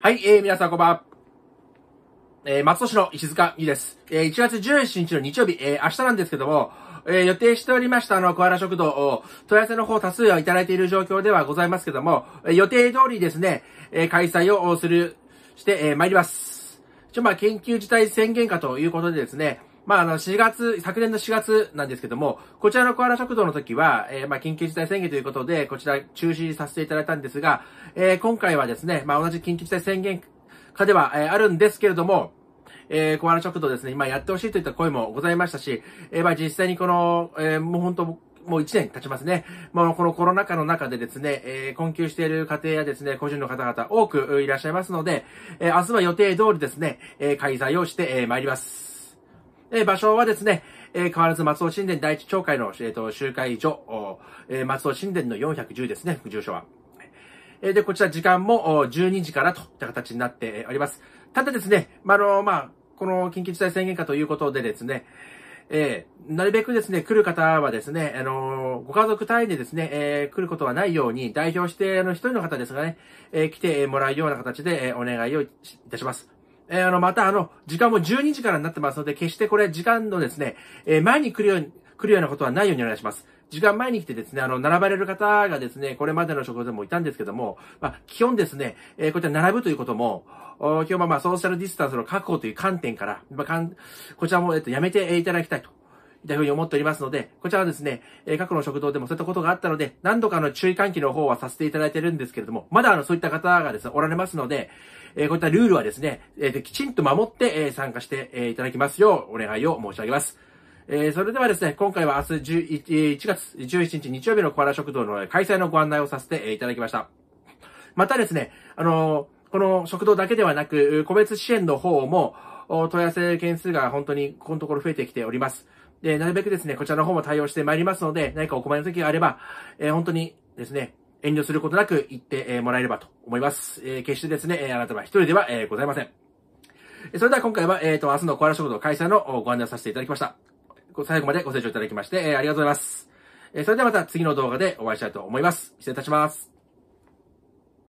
はい、えー、皆さんこんばんは。えー、松戸市の石塚美です。えー、1月17日の日曜日、えー、明日なんですけども、えー、予定しておりましたあの、小原食堂を、問い合わせの方多数をいただいている状況ではございますけども、えー、予定通りですね、えー、開催をする、して、えー、参ります。ちょ、まあ、研究事態宣言下ということでですね、まあ、あの、4月、昨年の4月なんですけども、こちらのコアラ食堂の時は、えー、まあ、緊急事態宣言ということで、こちら中止させていただいたんですが、えー、今回はですね、まあ、同じ緊急事態宣言下では、えー、あるんですけれども、えー、コアラ食堂ですね、今やってほしいといった声もございましたし、えー、まあ、実際にこの、えー、もう本当、もう1年経ちますね。もうこのコロナ禍の中でですね、えー、困窮している家庭やですね、個人の方々多くいらっしゃいますので、えー、明日は予定通りですね、えー、開催をしてま参ります。え場所はですね、えー、変わらず松尾神殿第一町会の、えーと、集会所、えー、松尾神殿の410ですね、住所は。えー、で、こちら時間も12時からといった形になっております。ただですね、まあ、の、まあ、この緊急事態宣言下ということでですね、えー、なるべくですね、来る方はですね、あのー、ご家族単位でですね、えー、来ることはないように、代表して、あの、一人の方ですがね、えー、来てもらうような形で、えー、お願いをいたします。えー、あの、またあの、時間も12時からになってますので、決してこれ時間のですね、えー、前に来るように、来るようなことはないようにお願いします。時間前に来てですね、あの、並ばれる方がですね、これまでの職場でもいたんですけども、まあ、基本ですね、えー、こうやって並ぶということも、今日はまあ、ソーシャルディスタンスの確保という観点から、まあ、かんこちらも、えっと、やめていただきたいとというふうに思っておりますので、こちらはですね、え過去の食堂でもそういったことがあったので、何度かの注意喚起の方はさせていただいてるんですけれども、まだあの、そういった方がですね、おられますので、えこういったルールはですね、えー、きちんと守って、え参加して、えいただきますよう、お願いを申し上げます。えー、それではですね、今回は明日1 1月17日日曜日の小原食堂の開催のご案内をさせていただきました。またですね、あのー、この食堂だけではなく、個別支援の方も、問い合わせ件数が本当にこのところ増えてきております。で、なるべくですね、こちらの方も対応してまいりますので、何かお困りの時があれば、えー、本当にですね、遠慮することなく言ってもらえればと思います。えー、決してですね、あなたは一人では、えございません。それでは今回は、えっ、と、明日のコアラ食堂開催のご案内させていただきました。最後までご清聴いただきまして、えありがとうございます。えそれではまた次の動画でお会いしたいと思います。失礼いたします。